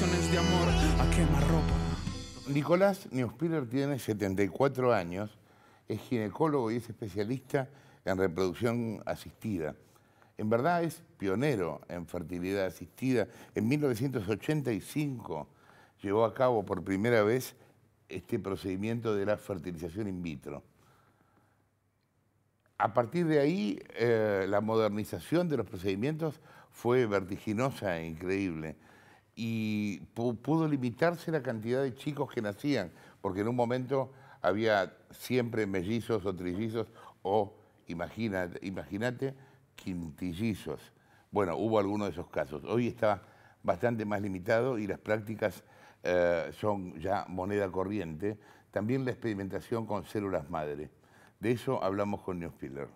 de amor a Nicolás Neuspiller tiene 74 años, es ginecólogo y es especialista en reproducción asistida. En verdad es pionero en fertilidad asistida. En 1985 llevó a cabo por primera vez este procedimiento de la fertilización in vitro. A partir de ahí, eh, la modernización de los procedimientos fue vertiginosa e increíble y pudo limitarse la cantidad de chicos que nacían, porque en un momento había siempre mellizos o trillizos o, imagínate, quintillizos. Bueno, hubo algunos de esos casos. Hoy está bastante más limitado y las prácticas eh, son ya moneda corriente. También la experimentación con células madre. De eso hablamos con Neospiller.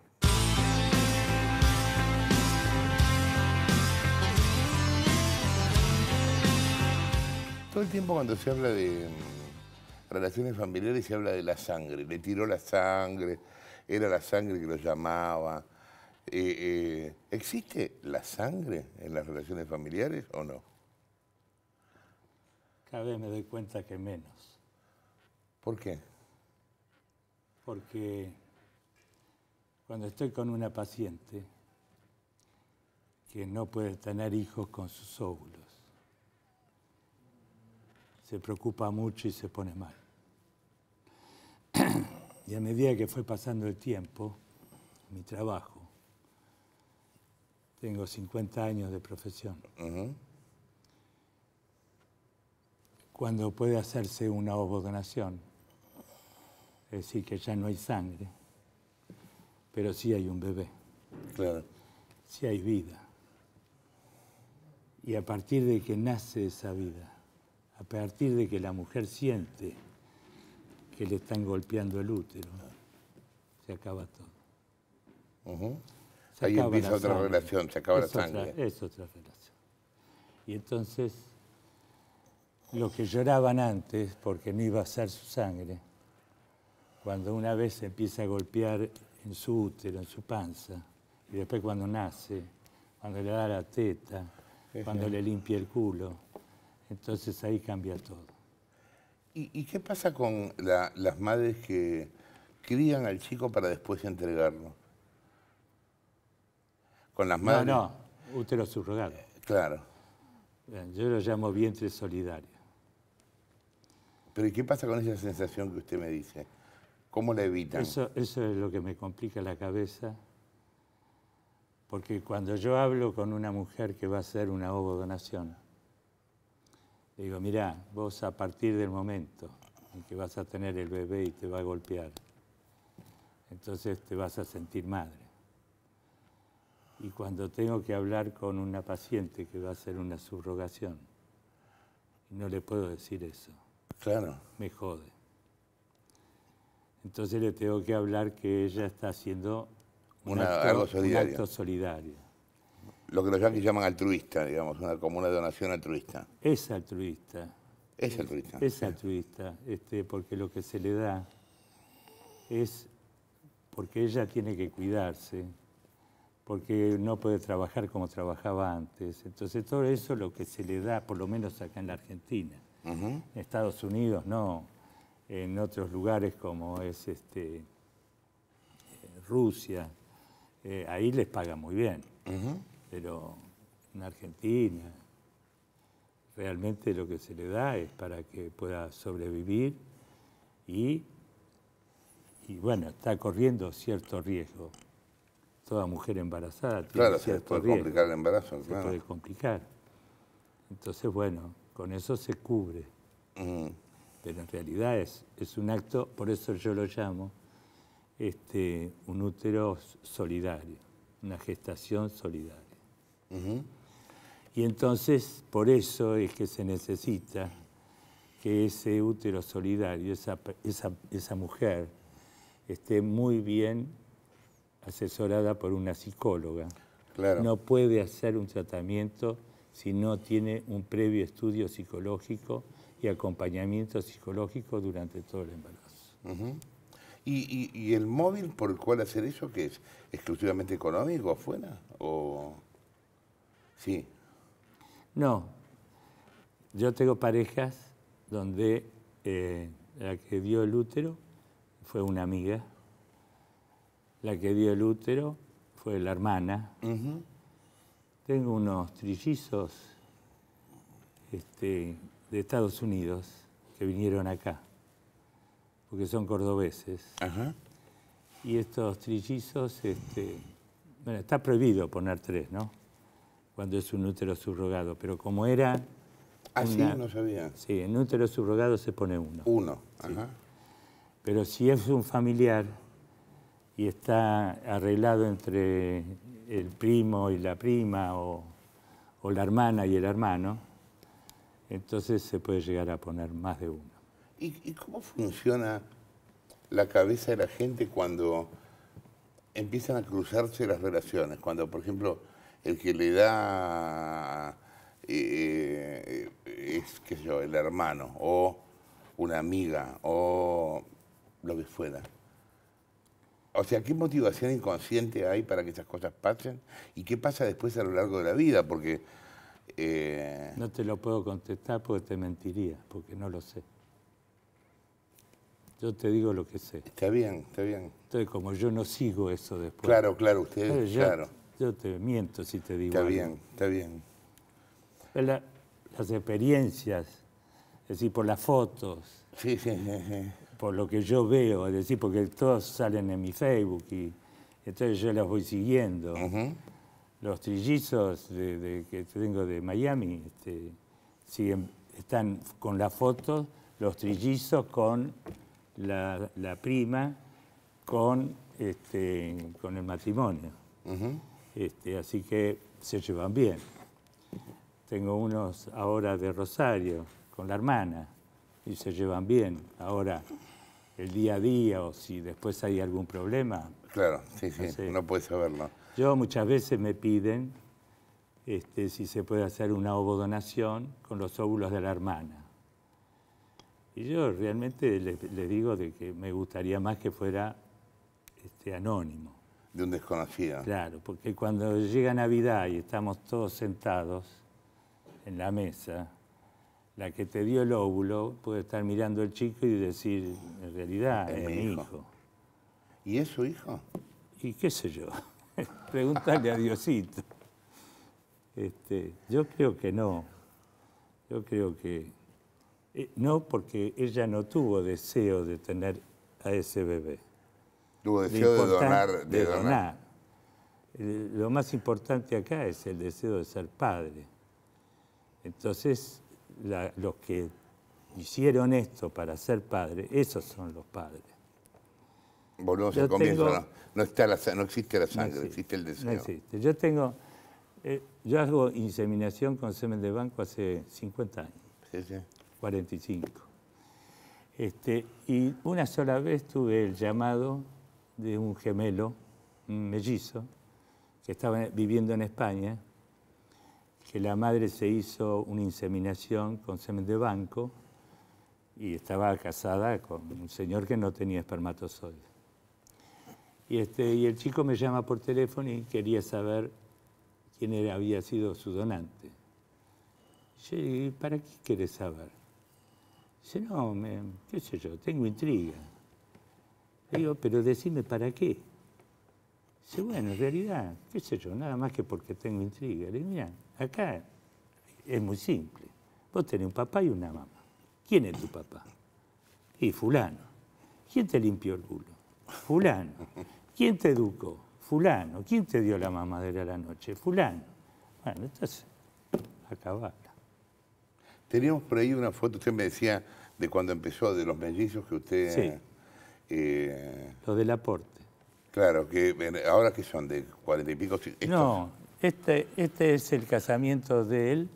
Todo el tiempo cuando se habla de mm, relaciones familiares se habla de la sangre. Le tiró la sangre, era la sangre que lo llamaba. Eh, eh, ¿Existe la sangre en las relaciones familiares o no? Cada vez me doy cuenta que menos. ¿Por qué? Porque cuando estoy con una paciente que no puede tener hijos con sus óvulos, se preocupa mucho y se pone mal. Y a medida que fue pasando el tiempo, mi trabajo, tengo 50 años de profesión, cuando puede hacerse una ovodonación, es decir, que ya no hay sangre, pero sí hay un bebé, claro. sí hay vida. Y a partir de que nace esa vida, a partir de que la mujer siente que le están golpeando el útero, se acaba todo. Ahí empieza otra relación, se acaba la sangre. es otra relación. Y entonces, los que lloraban antes porque no iba a ser su sangre, cuando una vez empieza a golpear en su útero, en su panza, y después cuando nace, cuando le da la teta, cuando le limpia el culo, entonces ahí cambia todo. ¿Y, qué pasa con las madres que crían al chico para después entregarlo? Con las madres. No, no, útero subrogado. Eh, claro. Yo lo llamo vientre solidario. Pero qué pasa con esa sensación que usted me dice? ¿Cómo la evitan? Eso, es lo que me complica la cabeza, porque cuando yo hablo con una mujer que va a hacer una obodonación. donación, le digo, mirá, vos a partir del momento en que vas a tener el bebé y te va a golpear, entonces te vas a sentir madre. Y cuando tengo que hablar con una paciente que va a hacer una subrogación, no le puedo decir eso. Claro. Me jode. Entonces le tengo que hablar que ella está haciendo un, un acto solidario lo que los yanquis llaman altruista, digamos, una, como una donación altruista. Es altruista. Es altruista. Es, altruista, este, porque lo que se le da es porque ella tiene que cuidarse, porque no puede trabajar como trabajaba antes. Entonces todo eso lo que se le da, por lo menos acá en la Argentina. En Estados Unidos no, en otros lugares como es este, eh, Rusia, eh, ahí les paga muy bien. Ajá pero en Argentina realmente lo que se le da es para que pueda sobrevivir y, y bueno, está corriendo cierto riesgo. Toda mujer embarazada tiene claro, se puede complicar el embarazo. Se puede complicar. Entonces, bueno, con eso se cubre. Pero en realidad es, es un acto, por eso yo lo llamo este, un útero solidario, una gestación solidaria. Y entonces, por eso es que se necesita que ese útero solidario, esa, mujer, esté muy bien asesorada por una psicóloga. Claro. No puede hacer un tratamiento si no tiene un previo estudio psicológico y acompañamiento psicológico durante todo el embarazo. ¿Y, y, el móvil por el cual hacer eso, que es exclusivamente económico afuera? O... Sí. No. Yo tengo parejas donde eh, la que dio el útero fue una amiga, la que dio el útero fue la hermana. Tengo unos trillizos este, de Estados Unidos que vinieron acá, porque son cordobeses. Y estos trillizos, este, bueno, está prohibido poner tres, ¿no? cuando es un útero subrogado, pero como era... Así ah, no sabía. Sí, en útero subrogado se pone uno. Uno, ajá. Pero si es un familiar y está arreglado entre el primo y la prima o, la hermana y el hermano, entonces se puede llegar a poner más de uno. ¿Y, cómo funciona la cabeza de la gente cuando empiezan a cruzarse las relaciones? Cuando, por ejemplo, el que le da eh, es, qué sé yo, el hermano o una amiga o lo que fuera. O sea, ¿qué motivación inconsciente hay para que esas cosas pasen? ¿Y qué pasa después a lo largo de la vida? Porque... Eh, no te lo puedo contestar porque te mentiría, porque no lo sé. Yo te digo lo que sé. Está bien, está bien. Entonces, como yo no sigo eso después. Claro, claro, ustedes, claro. Yo te miento si te digo. Está bien, está bien. las experiencias, es decir, por las fotos, por lo que yo veo, es decir, porque todos salen en mi Facebook y entonces yo las voy siguiendo. Los trillizos de, que tengo de Miami este, siguen, están con las fotos, los trillizos con la, prima, con, este, con el matrimonio. Este, así que se llevan bien. Tengo unos ahora de Rosario con la hermana y se llevan bien. Ahora, el día a día o si después hay algún problema. Claro, sí, sí, no, puede saberlo. Yo muchas veces me piden este, si se puede hacer una ovodonación con los óvulos de la hermana. Y yo realmente les, digo de que me gustaría más que fuera este, anónimo de un desconocido. Claro, porque cuando llega Navidad y estamos todos sentados en la mesa, la que te dio el óvulo puede estar mirando al chico y decir, en realidad es, mi hijo. ¿Y es su hijo? Y qué sé yo, pregúntale a Diosito. Este, yo creo que no, yo creo que eh, no porque ella no tuvo deseo de tener a ese bebé. Tuvo deseo de, donar. De, donar. Lo más importante acá es el deseo de ser padre. Entonces, los que hicieron esto para ser padre, esos son los padres. Volvemos al comienzo, no, existe la sangre, existe, el deseo. No existe. Yo tengo, eh, yo hago inseminación con semen de banco hace 50 años, sí, sí. 45. Este, y una sola vez tuve el llamado de un gemelo, un mellizo, que estaba viviendo en España, que la madre se hizo una inseminación con semen de banco y estaba casada con un señor que no tenía espermatozoides. Y, este, y el chico me llama por teléfono y quería saber quién había sido su donante. ¿para qué quiere saber? Dice, no, qué sé yo, tengo intriga. Digo, pero decime para qué. Dice, bueno, en realidad, qué sé yo, nada más que porque tengo intriga. Le digo, mira, acá es muy simple. Vos tenés un papá y una mamá. ¿Quién es tu papá? Y fulano. ¿Quién te limpió el culo? Fulano. ¿Quién te educó? Fulano. ¿Quién te dio la mamadera la noche? Fulano. Bueno, entonces, acabala. Teníamos por ahí una foto, usted me decía, de cuando empezó, de los mellizos que usted... Eh, Lo del aporte. Claro, que ahora que son de cuarenta y pico. No, este, este es el casamiento de él.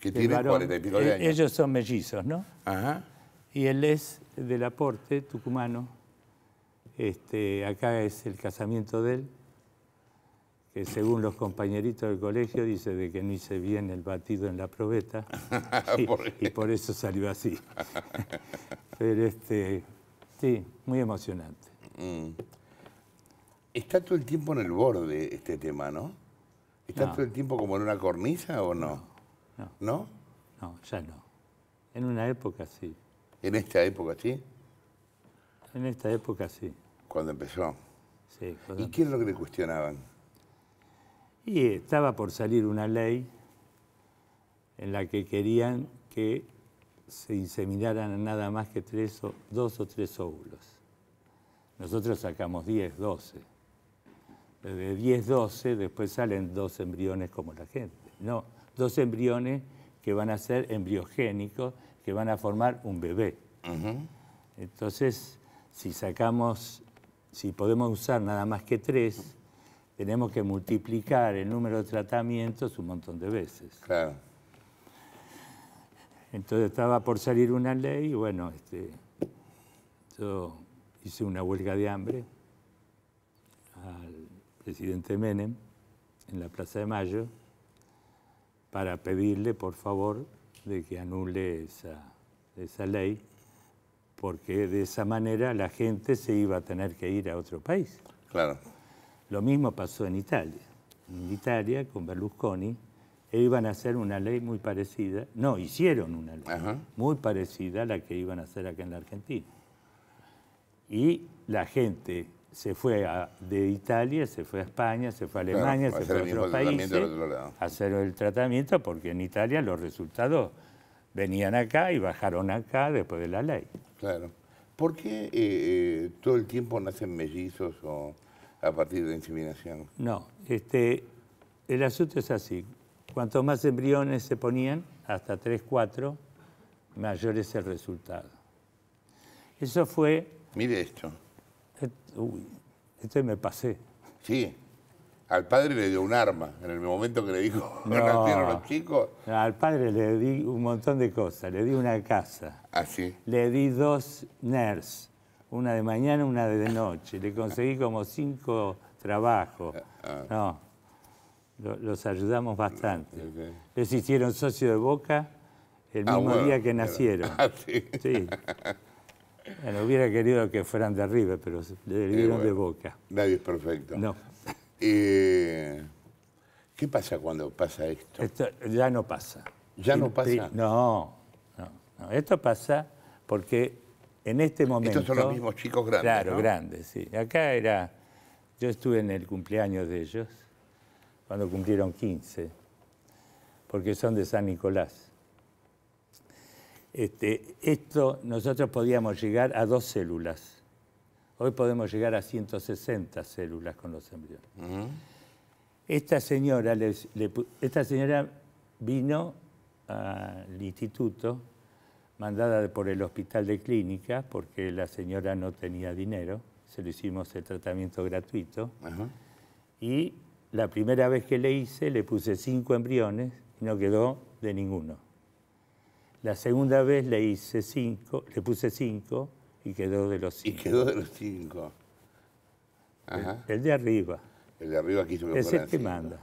Que tiene cuarenta y pico de e, años. Ellos son mellizos, ¿no? Ajá. Y él es del aporte tucumano. Este, acá es el casamiento de él, que según los compañeritos del colegio dice de que no hice bien el batido en la probeta y por eso salió así. Pero este, Sí, muy emocionante. Mm. Está todo el tiempo en el borde este tema, ¿no? ¿Está todo el tiempo como en una cornisa o no? No. ¿No? No, ya no. En una época sí. ¿En esta época sí? En esta época sí. ¿Cuándo empezó? Sí. ¿Y qué es lo que le cuestionaban? Y estaba por salir una ley en la que querían que se inseminaran nada más que tres, dos o tres óvulos. Nosotros sacamos 10, 12. De 10, 12, después salen dos embriones como la gente. No, dos embriones que van a ser embriogénicos, que van a formar un bebé. Entonces, si sacamos, si podemos usar nada más que tres, tenemos que multiplicar el número de tratamientos un montón de veces. Claro. Entonces estaba por salir una ley y bueno, este, yo hice una huelga de hambre al presidente Menem en la Plaza de Mayo para pedirle por favor de que anule esa, esa ley porque de esa manera la gente se iba a tener que ir a otro país. Claro. Lo mismo pasó en Italia. En Italia, con Berlusconi, e iban a hacer una ley muy parecida, no, hicieron una ley muy parecida a la que iban a hacer acá en la Argentina. Y la gente se fue de Italia, se fue a España, se fue a Alemania, se fue a otros países a hacer el tratamiento porque en Italia los resultados venían acá y bajaron acá después de la ley. Claro. ¿Por qué eh, eh, todo el tiempo nacen mellizos o a partir de inseminación? No, este, el asunto es así. Cuantos más embriones se ponían, hasta 3, 4, mayor es el resultado. Eso fue... Mire esto. este me pasé. Sí. Al padre le dio un arma en el momento que le dijo no, los chicos. al padre le di un montón de cosas. Le di una casa. ¿Ah, sí? Le di dos NERS. Una de mañana, una de noche. Le conseguí como cinco trabajos. Ah, ah. No los ayudamos bastante. ellos hicieron socio de Boca el ah, mismo día que nacieron. Ah, sí. hubiera querido que fueran de arriba, pero le eh, dieron de Boca. Nadie es perfecto. No. ¿Qué pasa cuando pasa esto? Esto ya no pasa. ¿Ya no pasa? No, Esto pasa porque en este momento... Estos son los mismos chicos grandes, Claro, grandes, sí. Acá era... Yo estuve en el cumpleaños de ellos cuando cumplieron 15, porque son de San Nicolás. Este, esto nosotros podíamos llegar a dos células. Hoy podemos llegar a 160 células con los embriones. esta, señora esta señora vino al instituto mandada por el hospital de clínica porque la señora no tenía dinero, se le hicimos el tratamiento gratuito y la primera vez que le hice le puse cinco embriones y no quedó de ninguno. La segunda vez le hice cinco, le puse cinco y quedó de los cinco. Y quedó de los cinco. El, de arriba. El de arriba quiso que Es el que manda.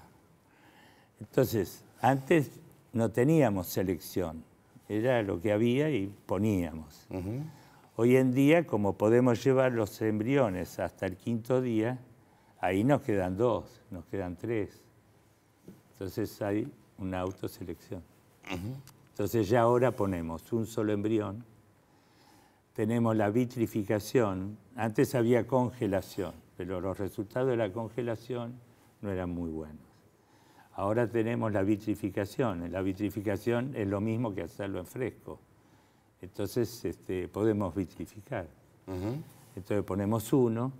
Entonces, antes no teníamos selección. Era lo que había y poníamos. Hoy en día, como podemos llevar los embriones hasta el quinto día, ahí nos quedan dos, nos quedan tres. Entonces hay una autoselección. Entonces ya ahora ponemos un solo embrión, tenemos la vitrificación, antes había congelación, pero los resultados de la congelación no eran muy buenos. Ahora tenemos la vitrificación, la vitrificación es lo mismo que hacerlo en fresco. Entonces este, podemos vitrificar. Entonces ponemos uno,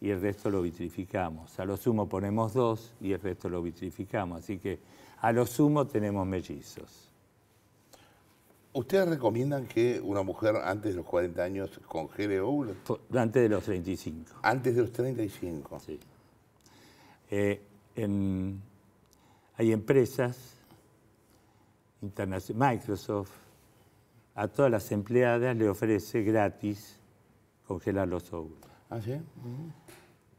y el resto lo vitrificamos. A lo sumo ponemos dos y el resto lo vitrificamos. Así que a lo sumo tenemos mellizos. ¿Ustedes recomiendan que una mujer antes de los 40 años congele óvulos? Antes de los 35. Antes de los 35. Sí. Eh, hay empresas, Microsoft, a todas las empleadas le ofrece gratis congelar los óvulos. ¿Ah, sí?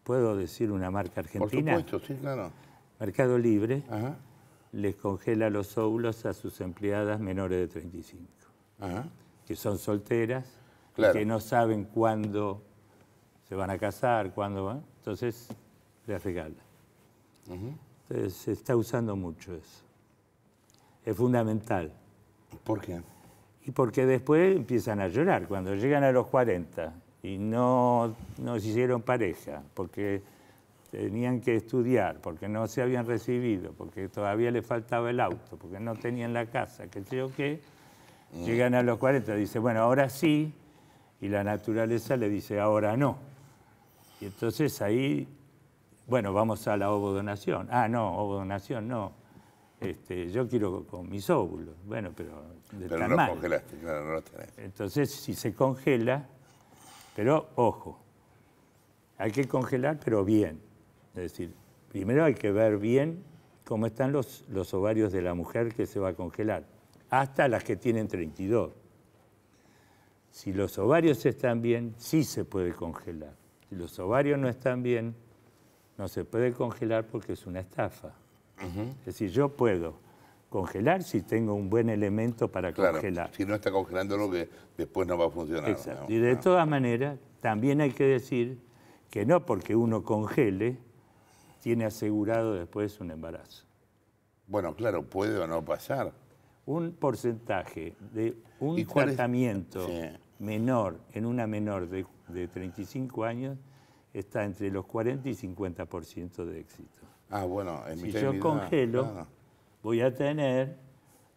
¿Puedo decir una marca argentina? Por supuesto, sí, claro. Mercado Libre les congela los óvulos a sus empleadas menores de 35, Ajá. que son solteras, que no saben cuándo se van a casar, cuándo van. Entonces, les regala. Entonces, se está usando mucho eso. Es fundamental. ¿Por qué? Y porque después empiezan a llorar cuando llegan a los 40 y no, no hicieron pareja, porque tenían que estudiar, porque no se habían recibido, porque todavía les faltaba el auto, porque no tenían la casa, que creo que mm. llegan a los 40, dice, bueno, ahora sí, y la naturaleza le dice, ahora no. Y entonces ahí, bueno, vamos a la ovodonación. Ah, no, ovodonación no. Este, yo quiero con mis óvulos. Bueno, pero... pero no congelaste, no Entonces, si se congela, pero ojo, hay que congelar, pero bien. Es decir, primero hay que ver bien cómo están los, ovarios de la mujer que se va a congelar, hasta las que tienen 32. Si los ovarios están bien, sí se puede congelar. Si los ovarios no están bien, no se puede congelar porque es una estafa. Es decir, yo puedo congelar si tengo un buen elemento para claro, congelar. Si no está congelando lo que después no va a funcionar. y de todas maneras, también hay que decir que no porque uno congele tiene asegurado después un embarazo. Bueno, claro, puede o no pasar. Un porcentaje de un tratamiento menor en una menor de, 35 años está entre los 40 y 50% de éxito. Ah, bueno, en mi Si yo congelo, voy a tener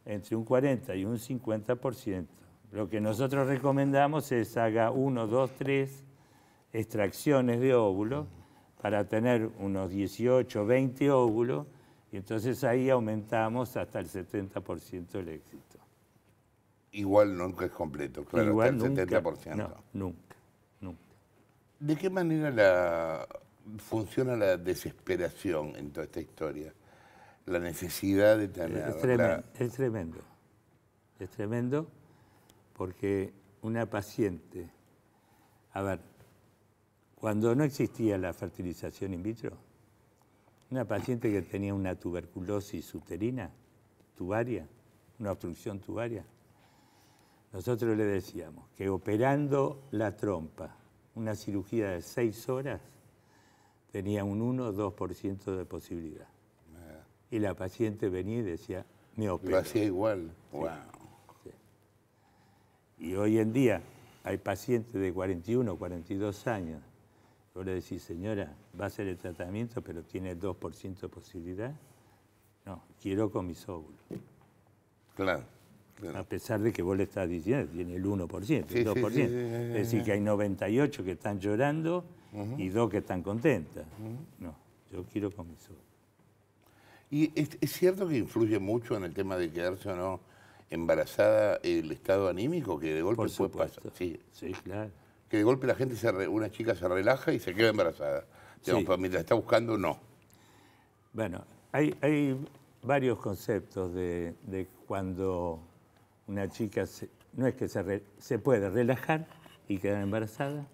entre un 40 y un 50%. Lo que nosotros recomendamos es haga 1, 2, 3 extracciones de óvulos para tener unos 18, 20 óvulos, y entonces ahí aumentamos hasta el 70% el éxito. Igual nunca es completo, claro, hasta el 70%. nunca, nunca. ¿De qué manera funciona la desesperación en toda esta historia? la necesidad de tener... Es, tremendo, es tremendo, porque una paciente, a ver, cuando no existía la fertilización in vitro, una paciente que tenía una tuberculosis uterina, tubaria, una obstrucción tubaria, nosotros le decíamos que operando la trompa, una cirugía de seis horas, tenía un 1 o 2% de posibilidad y la paciente venía y decía, me opero. Lo hacía igual. Wow. Y hoy en día hay pacientes de 41, 42 años. Yo le decís, señora, va a hacer el tratamiento, pero tiene 2% de posibilidad. No, quiero con mis óvulos. Claro, A pesar de que vos le estás diciendo tiene el 1%, el 2%. es decir, que hay 98 que están llorando y 2 que están contentas. No, yo quiero con mis óvulos. ¿Y es, cierto que influye mucho en el tema de quedarse o no embarazada el estado anímico que de golpe puede pasar? Sí. sí, claro. Que de golpe la gente, se una chica se relaja y se queda embarazada. mientras está buscando, no. Bueno, hay, varios conceptos de, cuando una chica, no es que se puede relajar y quedar embarazada,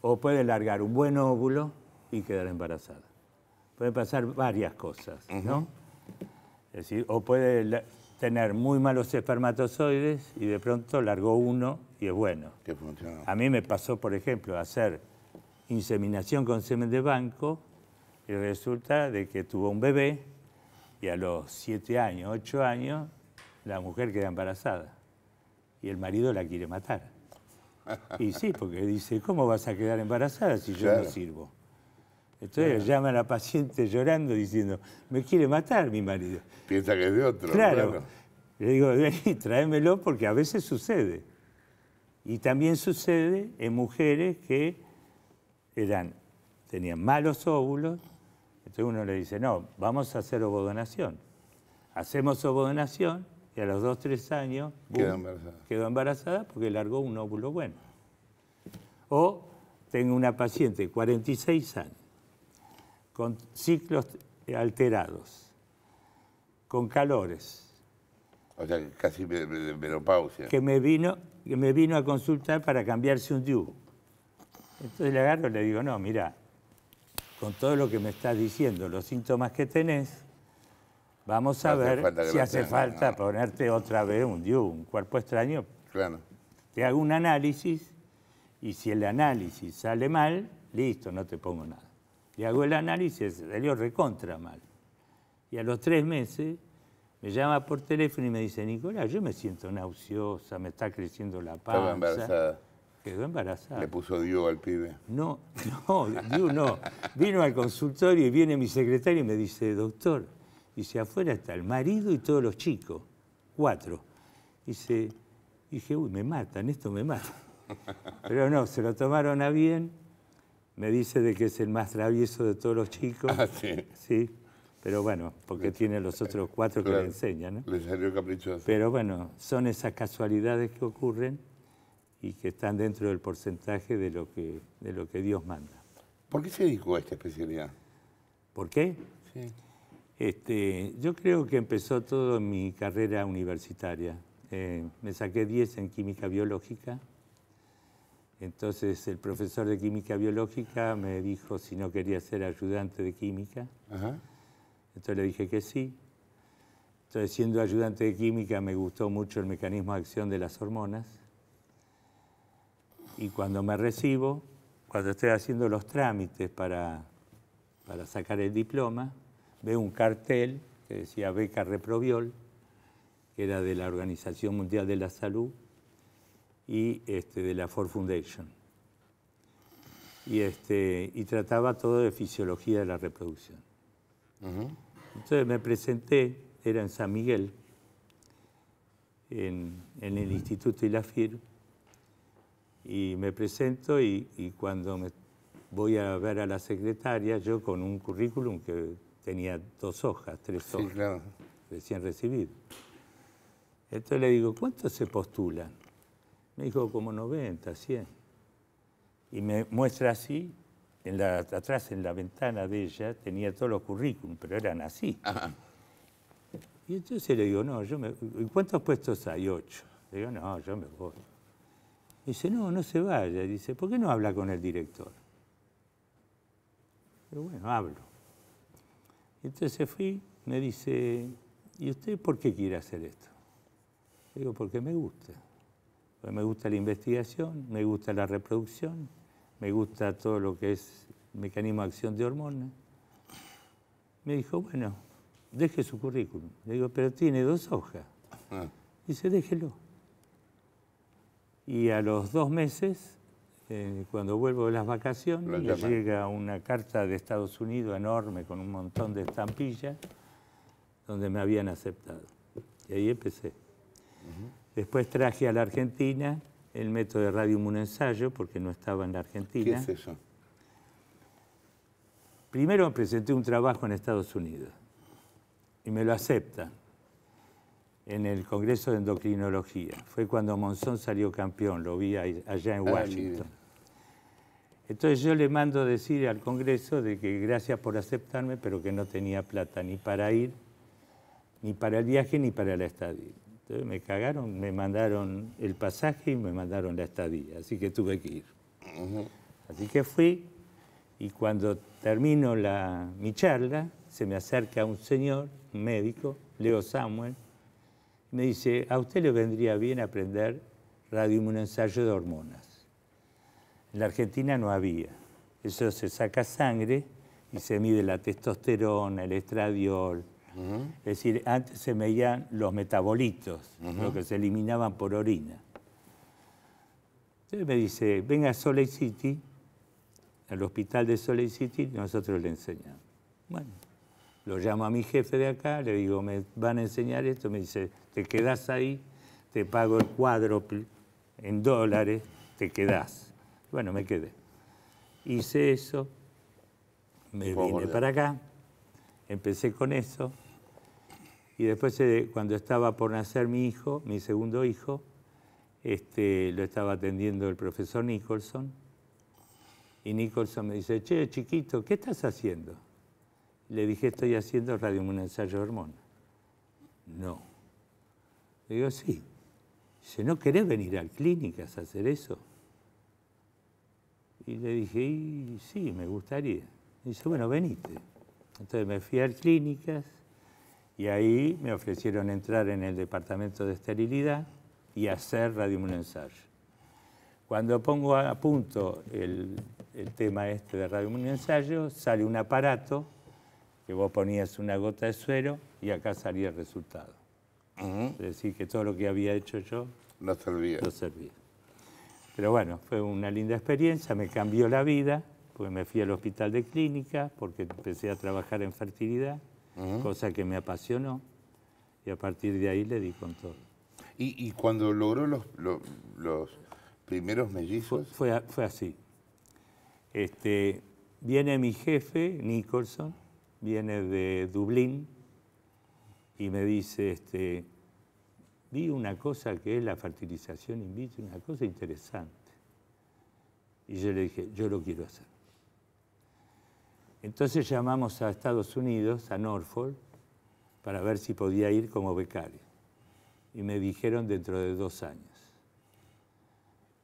o puede largar un buen óvulo y quedar embarazada puede pasar varias cosas, ¿no? Es decir, o puede tener muy malos espermatozoides y de pronto largó uno y es bueno. A mí me pasó, por ejemplo, hacer inseminación con semen de banco y resulta de que tuvo un bebé y a los siete años, ocho años, la mujer queda embarazada y el marido la quiere matar. Y sí, porque dice, ¿cómo vas a quedar embarazada si yo no sirvo? Entonces llama a la paciente llorando diciendo, me quiere matar mi marido. Piensa que es de otro. Claro. Le digo, tráemelo porque a veces sucede. Y también sucede en mujeres que eran, tenían malos óvulos, entonces uno le dice, no, vamos a hacer ovodonación. Hacemos ovodonación y a los dos, tres años quedó, embarazada. quedó embarazada porque largó un óvulo bueno. O tengo una paciente de 46 años con ciclos alterados, con calores. O sea, casi menopausia. Que me vino, que me vino a consultar para cambiarse un DIU. Entonces le agarro y le digo, no, mira, con todo lo que me estás diciendo, los síntomas que tenés, vamos a ver si hace falta ponerte otra vez un DIU, un cuerpo extraño. Claro. Te hago un análisis y si el análisis sale mal, listo, no te pongo nada. Le hago el análisis, salió recontra mal. Y a los tres meses me llama por teléfono y me dice, Nicolás, yo me siento nauseosa, me está creciendo la panza. Estaba embarazada. Quedó embarazada. Le puso Dios al pibe. No, no, Dios no. Vino al consultorio y viene mi secretario y me dice, doctor, dice, afuera está el marido y todos los chicos, cuatro. Dice, dije, uy, me matan, esto me mata. Pero no, se lo tomaron a bien me dice de que es el más travieso de todos los chicos. Ah, sí. Sí, pero bueno, porque tiene los otros cuatro que le enseñan. Le salió caprichoso. Pero bueno, son esas casualidades que ocurren y que están dentro del porcentaje de lo que, de lo que Dios manda. ¿Por qué se dedicó a esta especialidad? ¿Por qué? Sí. Este, yo creo que empezó todo en mi carrera universitaria. Eh, me saqué 10 en química biológica entonces el profesor de química biológica me dijo si no quería ser ayudante de química. Entonces le dije que sí. Entonces siendo ayudante de química me gustó mucho el mecanismo de acción de las hormonas. Y cuando me recibo, cuando estoy haciendo los trámites para, para sacar el diploma, veo un cartel que decía beca Reprobiol, que era de la Organización Mundial de la Salud y este, de la Ford Foundation. Y, este, y trataba todo de fisiología de la reproducción. Entonces me presenté, era en San Miguel, en, en el instituto Instituto ILAFIR, y me presento y, cuando me voy a ver a la secretaria, yo con un currículum que tenía dos hojas, tres hojas, decían claro. recién recibido. Entonces le digo, ¿cuántos se postulan? Me dijo como 90, 100. Y me muestra así, en la, atrás en la ventana de ella tenía todos los currículum, pero eran así. Y entonces le digo, no, yo me... ¿Cuántos puestos hay? Ocho. Le digo, no, yo me voy. Y dice, no, no se vaya. dice, ¿por qué no habla con el director? Pero bueno, hablo. Y entonces fui, me dice, ¿y usted por qué quiere hacer esto? Le digo, porque me gusta. Pues me gusta la investigación, me gusta la reproducción, me gusta todo lo que es mecanismo de acción de hormonas. Me dijo, bueno, deje su currículum. Le digo, pero tiene dos hojas. Ah. Dice, déjelo. Y a los dos meses, eh, cuando vuelvo de las vacaciones, llega una carta de Estados Unidos enorme con un montón de estampillas donde me habían aceptado. Y ahí empecé. Después traje a la Argentina el método de Radio un ensayo, porque no estaba en la Argentina. ¿Qué es eso? Primero presenté un trabajo en Estados Unidos y me lo aceptan en el Congreso de Endocrinología. Fue cuando Monzón salió campeón, lo vi allá en ah, Washington. Entonces yo le mando decir al Congreso de que gracias por aceptarme, pero que no tenía plata ni para ir, ni para el viaje, ni para la estadía. Entonces me cagaron, me mandaron el pasaje y me mandaron la estadía, así que tuve que ir. Así que fui y cuando termino mi charla, se me acerca un señor, un médico, Leo Samuel, me dice, a usted le vendría bien aprender radioinmunensayo de hormonas. En la Argentina no había. Eso se saca sangre y se mide la testosterona, el estradiol, es decir, antes se medían los metabolitos, que se eliminaban por orina. Entonces me dice, venga a Soleil City, al hospital de Soleil City, nosotros le enseñamos. Bueno, lo llamo a mi jefe de acá, le digo, me van a enseñar esto, me dice, te quedás ahí, te pago el cuádruple en dólares, te quedás. Bueno, me quedé. Hice eso, me vine para acá, empecé con eso, y después, eh, cuando estaba por nacer mi hijo, mi segundo hijo, este, lo estaba atendiendo el profesor Nicholson. Y Nicholson me dice, che, chiquito, ¿qué estás haciendo? Le dije, estoy haciendo Radio de hormona. No. Le digo, sí. Dice, ¿no querés venir a clínicas a hacer eso? Y le dije, sí, me gustaría. Dice, bueno, venite. Entonces me fui a clínicas y ahí me ofrecieron entrar en el departamento de esterilidad y hacer radioinmunoensayo. Cuando pongo a punto el, tema este de radioinmunoensayo, sale un aparato que vos ponías una gota de suero y acá salía el resultado. Es decir, que todo lo que había hecho yo no servía. No servía. Pero bueno, fue una linda experiencia, me cambió la vida, porque me fui al hospital de clínica, porque empecé a trabajar en fertilidad cosa que me apasionó, y a partir de ahí le di con todo. ¿Y, cuando logró los, los, primeros mellizos? Fue, fue, así. Este, viene mi jefe, Nicholson, viene de Dublín, y me dice, este, vi una cosa que es la fertilización in vitro, una cosa interesante. Y yo le dije, yo lo quiero hacer. Entonces llamamos a Estados Unidos, a Norfolk, para ver si podía ir como becario. Y me dijeron dentro de dos años.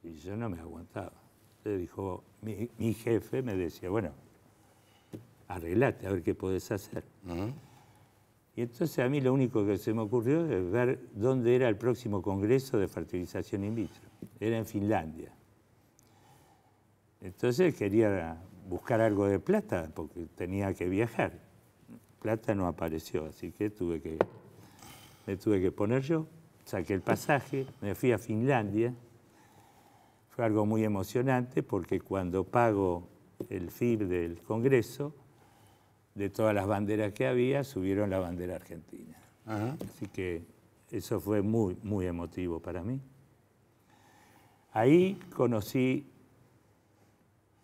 Y yo no me aguantaba. Le dijo, mi, jefe me decía, bueno, arreglate a ver qué podés hacer. Y entonces a mí lo único que se me ocurrió es ver dónde era el próximo congreso de fertilización in vitro. Era en Finlandia. Entonces quería buscar algo de plata porque tenía que viajar. Plata no apareció, así que tuve que me tuve que poner yo. Saqué el pasaje, me fui a Finlandia. Fue algo muy emocionante porque cuando pago el FIB del Congreso, de todas las banderas que había, subieron la bandera argentina. Así que eso fue muy, muy emotivo para mí. Ahí conocí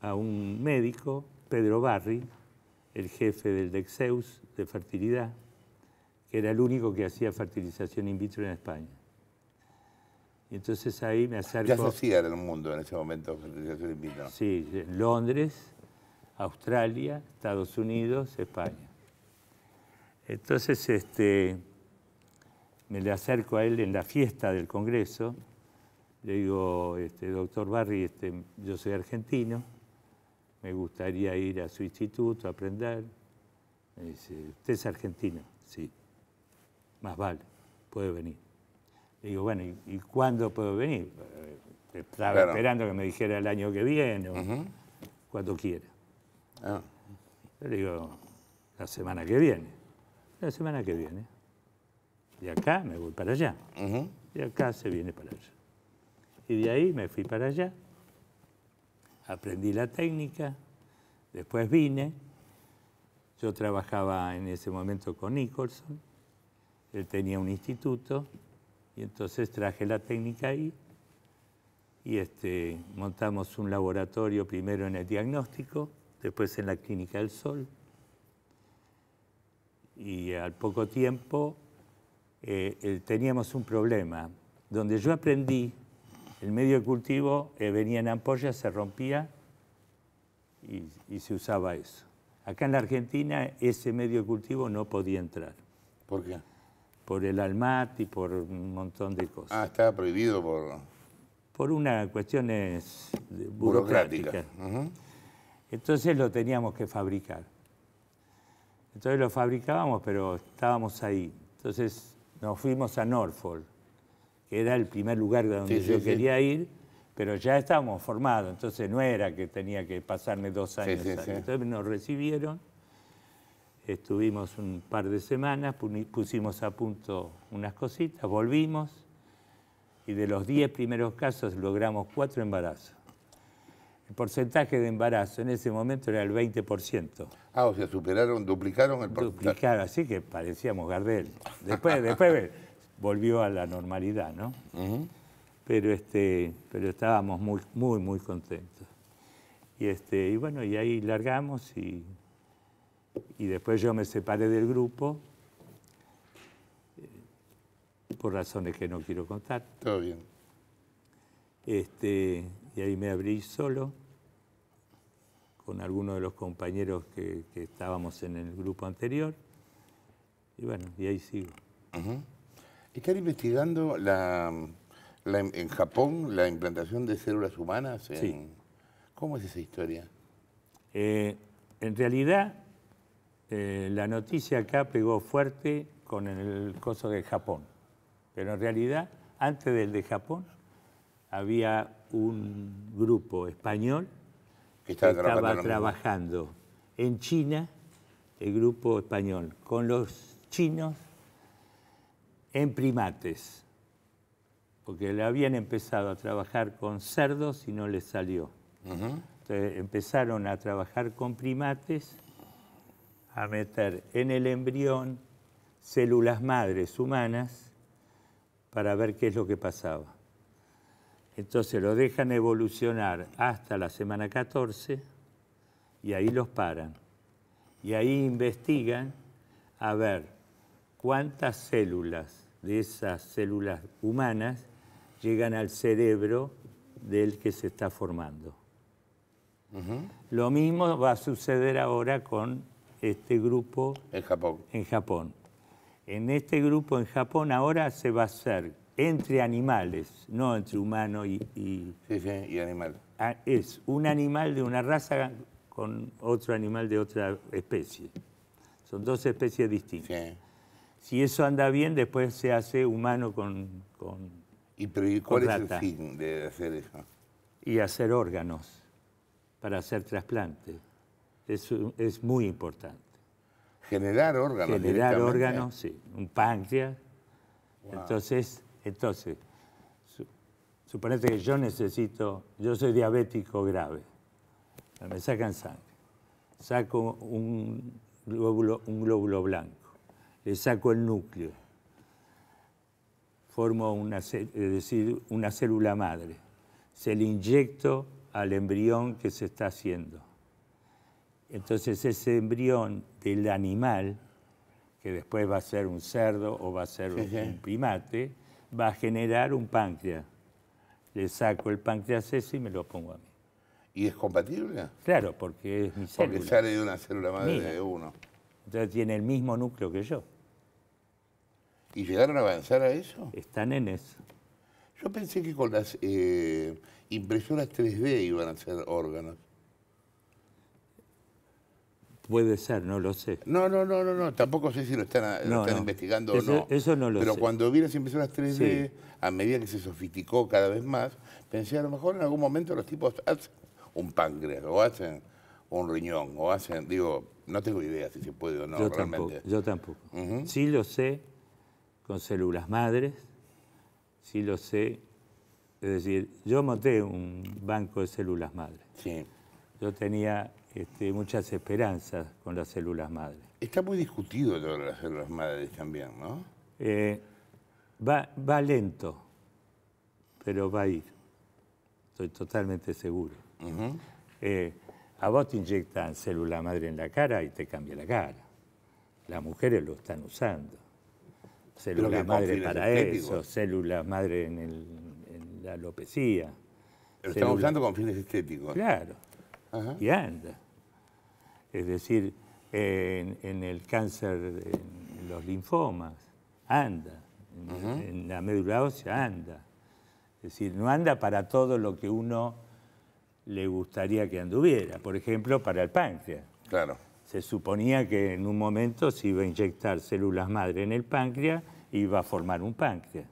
a un médico, Pedro Barri, el jefe del Dexeus de fertilidad, que era el único que hacía fertilización in vitro en España. Y entonces ahí me acerco... Ya hacía en el mundo en ese momento fertilización in vitro. Sí, Londres, Australia, Estados Unidos, España. Entonces este, me le acerco a él en la fiesta del Congreso, le digo, este, doctor Barry, este, yo soy argentino, me gustaría ir a su instituto a aprender. Me dice, ¿usted es argentino? Sí. Más vale, puede venir. Le digo, bueno, ¿y, cuándo puedo venir? Eh, eh, estaba esperando que me dijera el año que viene o cuando quiera. Ah. le digo, la semana que viene. La semana que viene. De acá me voy para allá. De acá se viene para allá. Y de ahí me fui para allá aprendí la técnica, después vine, yo trabajaba en ese momento con Nicholson, él tenía un instituto y entonces traje la técnica ahí y este, montamos un laboratorio primero en el diagnóstico, después en la Clínica del Sol y al poco tiempo eh, teníamos un problema donde yo aprendí el medio de cultivo eh, venía en ampollas, se rompía y, se usaba eso. Acá en la Argentina ese medio de cultivo no podía entrar. ¿Por qué? Por el almat y por un montón de cosas. Ah, estaba prohibido por... Por unas cuestiones burocráticas. Burocrática. Entonces lo teníamos que fabricar. Entonces lo fabricábamos, pero estábamos ahí. Entonces nos fuimos a Norfolk que era el primer lugar donde yo quería ir, pero ya estábamos formados, entonces no era que tenía que pasarme dos años. Entonces nos recibieron, estuvimos un par de semanas, pusimos a punto unas cositas, volvimos y de los diez primeros casos logramos cuatro embarazos. El porcentaje de embarazo en ese momento era el 20%. Ah, o sea, superaron, duplicaron el porcentaje. Duplicaron, así que parecíamos Gardel. Después, después volvió a la normalidad, ¿no? pero, este, pero estábamos muy, muy, muy contentos. Y, este, y bueno, y ahí largamos y, después yo me separé del grupo eh, por razones que no quiero contar. Todo bien. Este, y ahí me abrí solo con algunos de los compañeros que, estábamos en el grupo anterior. Y bueno, y ahí sigo. Están investigando la, en Japón la implantación de células humanas. ¿Cómo es esa historia? Eh, en realidad, eh, la noticia acá pegó fuerte con el coso de Japón. Pero en realidad, antes del de Japón, había un grupo español que estaba trabajando en China, el grupo español, con los chinos en primates, porque le habían empezado a trabajar con cerdos y no les salió. Entonces empezaron a trabajar con primates, a meter en el embrión células madres humanas para ver qué es lo que pasaba. Entonces lo dejan evolucionar hasta la semana 14 y ahí los paran. Y ahí investigan a ver cuántas células de esas células humanas llegan al cerebro del que se está formando. Lo mismo va a suceder ahora con este grupo en Japón. en Japón. En este grupo en Japón ahora se va a hacer entre animales, no entre humano y... sí, sí, y animal. Ah, es un animal de una raza con otro animal de otra especie. Son dos especies distintas. Si eso anda bien, después se hace humano con... con ¿Y, cuál es el fin de hacer eso? Y hacer órganos para hacer trasplantes. Es, es muy importante. Generar órganos. Generar ¿eh? órganos, sí. Un páncreas. Entonces, entonces suponete que yo necesito, yo soy diabético grave. Me sacan sangre. Saco un glóbulo, un glóbulo blanco le saco el núcleo, formo una, decir, una célula madre, se le inyecto al embrión que se está haciendo. Entonces ese embrión del animal, que después va a ser un cerdo o va a ser un primate, va a generar un páncreas. Le saco el páncreas ese y me lo pongo a mí. ¿Y es compatible? Claro, porque es mi Porque sale de una célula madre de uno. Entonces tiene el mismo núcleo que yo. ¿Y llegaron a avanzar a eso? Están en eso. Yo pensé que con las eh, impresoras 3D iban a ser órganos. Puede ser, no lo sé. No, no, no, no, tampoco sé si lo están, investigando o no. Eso no lo Pero sé. Pero cuando vi las impresoras 3D, a medida que se sofisticó cada vez más, pensé a lo mejor en algún momento los tipos hacen un páncreas o hacen un riñón o hacen, digo, no tengo idea si se puede o no yo Tampoco, yo tampoco. Sí lo sé con células madres, sí lo sé. Es decir, yo monté un banco de células madres. Yo tenía este, muchas esperanzas con las células madres. Está muy discutido lo de las células madres también, ¿no? Eh, va, lento, pero va a ir. Estoy totalmente seguro. Eh, a vos te inyectan célula madre en la cara y te cambia la cara. Las mujeres lo están usando células madre para eso, células madre en, la alopecia. Pero estamos hablando con fines estéticos. Claro. Y anda. Es decir, en, el cáncer, en los linfomas, anda. En, la médula ósea anda. Es decir, no anda para todo lo que uno le gustaría que anduviera. Por ejemplo, para el páncreas. Claro se suponía que en un momento se iba a inyectar células madre en el páncreas y iba a formar un páncreas.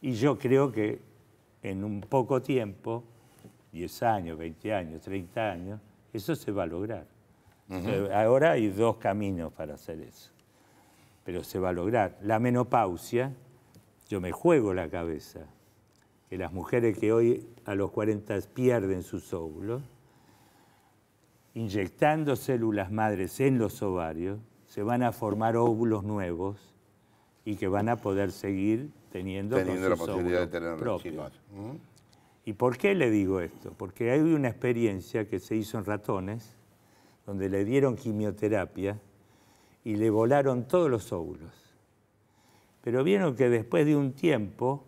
Y yo creo que en un poco tiempo, 10 años, 20 años, 30 años, eso se va a lograr. Eh, ahora hay dos caminos para hacer eso, pero se va a lograr. La menopausia, yo me juego la cabeza, que las mujeres que hoy a los 40 pierden sus óvulos, inyectando células madres en los ovarios, se van a formar óvulos nuevos y que van a poder seguir teniendo, la posibilidad de tener propios. ¿Mm? ¿Y por qué le digo esto? Porque hay una experiencia que se hizo en ratones, donde le dieron quimioterapia y le volaron todos los óvulos. Pero vieron que después de un tiempo,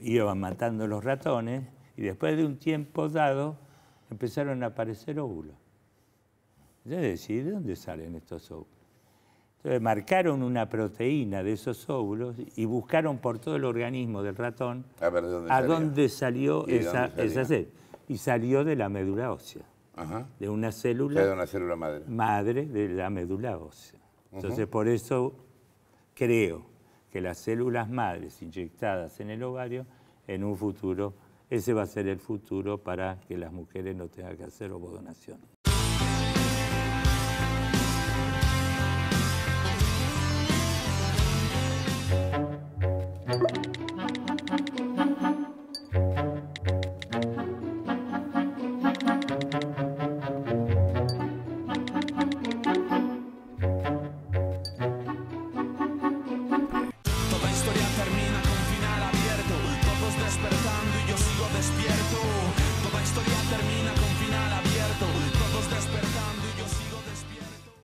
iban matando los ratones, y después de un tiempo dado, empezaron a aparecer óvulos. ¿Ya decir ¿de dónde salen estos óvulos? Entonces marcaron una proteína de esos óvulos y buscaron por todo el organismo del ratón a, dónde, salió esa, sed. Y salió de la médula ósea, de una célula, madre. de la médula ósea. Entonces por eso creo que las células madres inyectadas en el ovario en un futuro ese va a ser el futuro para que las mujeres no tengan que hacer ovodonación.